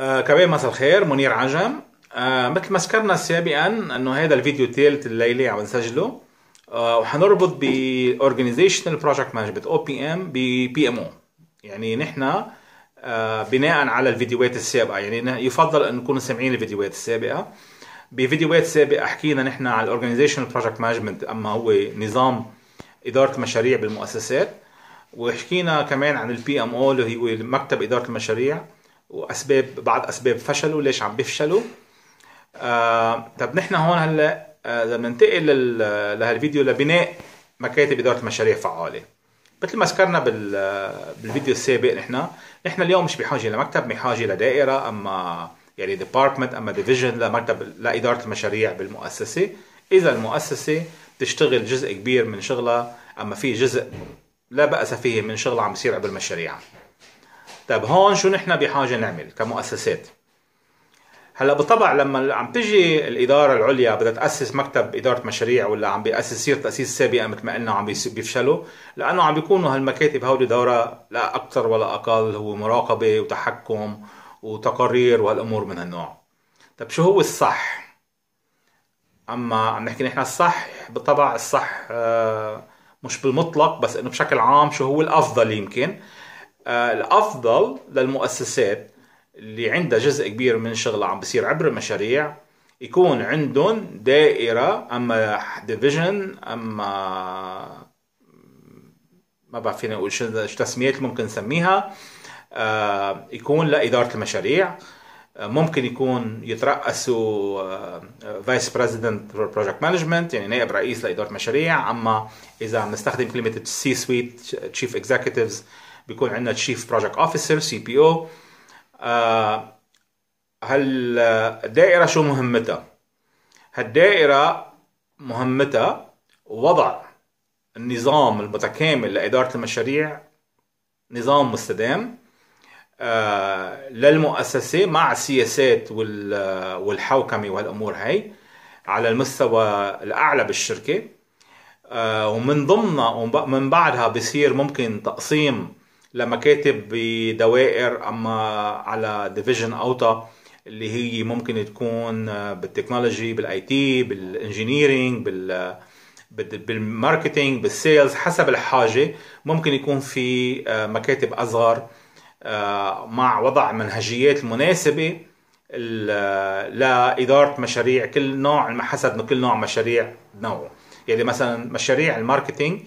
آه، كبير مساء الخير منير عجم آه مثل ما ذكرنا سابقا انه هذا الفيديو الثالث الليله عم نسجله آه وحنربط ب Organizational Project Management او بي ام ب بي ام او يعني نحن آه بناء على الفيديوهات السابقه يعني يفضل ان نكون سامعين الفيديوهات السابقه بفيديوهات سابقه حكينا نحن على الاورجنايزيشنال بروجكت مانجمنت اما هو نظام اداره مشاريع بالمؤسسات وحكينا كمان عن البي ام او اللي هو مكتب اداره المشاريع واسباب بعض اسباب فشله ليش عم بيفشلوا آه طب نحن هون هلا آه، اذا آه بننتقل لهالفيديو لبناء مكاتب اداره مشاريع فعاله مثل ما ذكرنا بالفيديو السابق نحن نحن اليوم مش بحاجه لمكتب بحاجه لدائره اما يعني ديبارتمنت اما ديفيجن لمكتب لاداره المشاريع بالمؤسسه اذا المؤسسه تشتغل جزء كبير من شغلها اما في جزء لا باس فيه من شغلها عم بيصير عبر مشاريعها طيب هون شو نحن بحاجه نعمل كمؤسسات هلا بالطبع لما عم تجي الاداره العليا بدها تاسس مكتب اداره مشاريع ولا عم بياسس يصير تاسيس سابقه مثل ما قلنا عم بيفشلوا لانه عم بيكونوا هالمكاتب هودي دوره لا اكثر ولا اقل هو مراقبه وتحكم وتقارير وهالامور من هالنوع طب شو هو الصح اما عم نحكي نحن الصح بالطبع الصح آه، مش بالمطلق بس انه بشكل عام شو هو الافضل يمكن آه، الافضل للمؤسسات اللي عندها جزء كبير من شغلها عم بصير عبر المشاريع يكون عندهم دائرة أما ديفيجن أما ما بعرف فينا نقول شو تسميات ممكن نسميها آه، يكون لإدارة المشاريع آه، ممكن يكون يترأسوا فايس بريزيدنت فور بروجكت مانجمنت يعني نائب رئيس لإدارة مشاريع أما إذا عم نستخدم كلمة السي سويت تشيف اكزيكتيفز بيكون عندنا تشيف بروجكت اوفيسر سي بي او هالدائره شو مهمتها هالدائره مهمتها وضع النظام المتكامل لاداره المشاريع نظام مستدام آه، للمؤسسة مع السياسات آه، والحوكمة والامور هاي على المستوى الأعلى بالشركة آه، ومن ضمنها ومن بعدها بصير ممكن تقسيم لما كاتب بدوائر اما على ديفيجن اوطى اللي هي ممكن تكون بالتكنولوجي بالاي تي بالانجينيرينج بال بالماركتينج بالسيلز حسب الحاجه ممكن يكون في آه، مكاتب اصغر آه، مع وضع منهجيات مناسبه لاداره مشاريع كل نوع حسب كل نوع مشاريع نوعه يعني مثلا مشاريع الماركتينج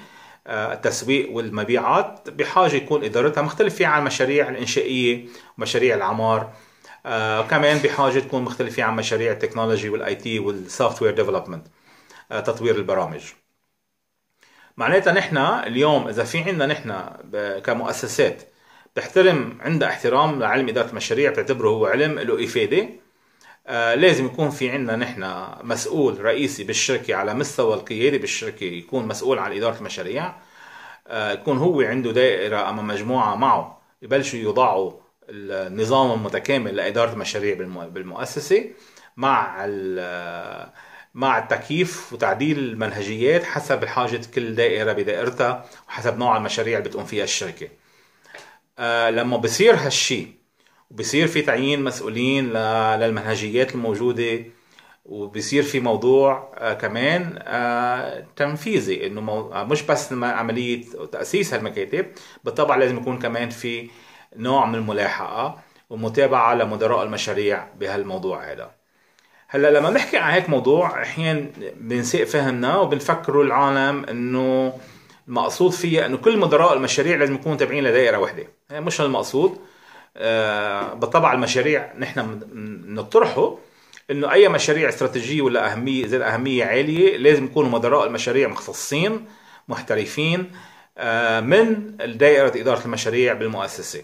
آه، التسويق والمبيعات بحاجه يكون ادارتها مختلفه عن المشاريع الانشائيه ومشاريع العمار آه، كمان بحاجه تكون مختلفه عن مشاريع التكنولوجي والاي تي والسوفت وير ديفلوبمنت تطوير البرامج معناتها نحن اليوم اذا في عندنا نحن كمؤسسات تحترم عندها احترام لعلم اداره المشاريع بتعتبره هو علم له افاده آه، لازم يكون في عندنا نحن مسؤول رئيسي بالشركة على مستوى القيادة بالشركة يكون مسؤول عن إدارة المشاريع آه، يكون هو عنده دائرة أما مجموعة معه يبلشوا يضعوا النظام المتكامل لإدارة المشاريع بالمؤسسة مع مع التكييف وتعديل المنهجيات حسب حاجة كل دائرة بدائرتها وحسب نوع المشاريع اللي بتقوم فيها الشركة آه، لما بصير هالشي وبصير في تعيين مسؤولين للمنهجيات الموجوده وبصير في موضوع آه، كمان آه، تنفيذي انه آه، مش بس عمليه تاسيس هالمكاتب بالطبع لازم يكون كمان في نوع من الملاحقه ومتابعه لمدراء المشاريع بهالموضوع هذا هلا لما بنحكي عن هيك موضوع احيانا بنسيء فهمنا وبنفكروا العالم انه المقصود فيها انه كل مدراء المشاريع لازم يكونوا تابعين لدائره واحده مش المقصود آه، بالطبع المشاريع نحن بنطرحه انه اي مشاريع استراتيجيه ولا اهميه زي اهميه عاليه لازم يكونوا مدراء المشاريع مختصين محترفين آه، من دائره اداره المشاريع بالمؤسسه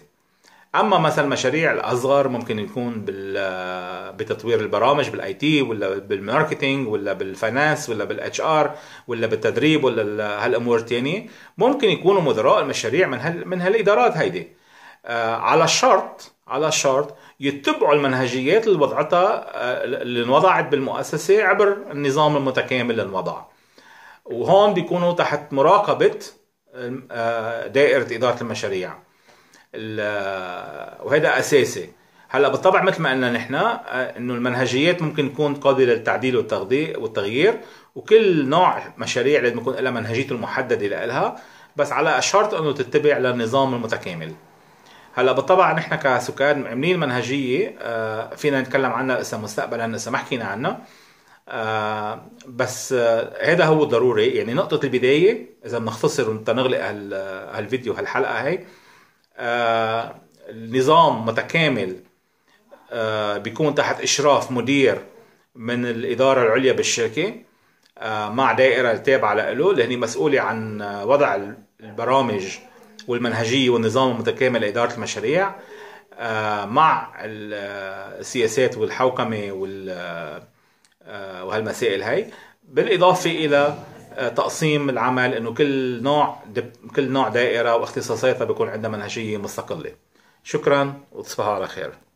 اما مثلا المشاريع الاصغر ممكن يكون آه، بتطوير البرامج بالاي تي ولا بالماركتينج ولا بالفاينانس ولا بالاتش ار ولا بالتدريب ولا هالامور الثانيه ممكن يكونوا مدراء المشاريع من هال من هالادارات هيدي آه، على شرط على شرط يتبعوا المنهجيات اللي وضعتها آه، اللي انوضعت بالمؤسسة عبر النظام المتكامل للوضع وهون بيكونوا تحت مراقبة آه، دائرة إدارة المشاريع وهذا أساسي هلا بالطبع مثل ما قلنا نحن انه المنهجيات ممكن تكون قابله للتعديل والتغيير وكل نوع مشاريع لازم يكون لها منهجيته المحدده لها بس على شرط انه تتبع للنظام المتكامل هلا بالطبع نحن كسكان عاملين منهجيه آه، فينا نتكلم عنها لسه مستقبلا لسه ما حكينا عنها آه، بس هذا آه، هو ضروري يعني نقطه البدايه اذا بنختصر ونغلق هالفيديو هالحلقه هي نظام متكامل بيكون تحت اشراف مدير من الاداره العليا بالشركه مع دائره تابعه له اللي هي مسؤوله عن وضع البرامج والمنهجية والنظام المتكامل لإدارة المشاريع آه، مع آه، السياسات والحوكمة آه، وهالمسائل هي بالإضافة إلى تقسيم العمل انه كل نوع كل نوع دائره واختصاصاتها بيكون عندها منهجيه مستقله شكرا وتصبحوا على خير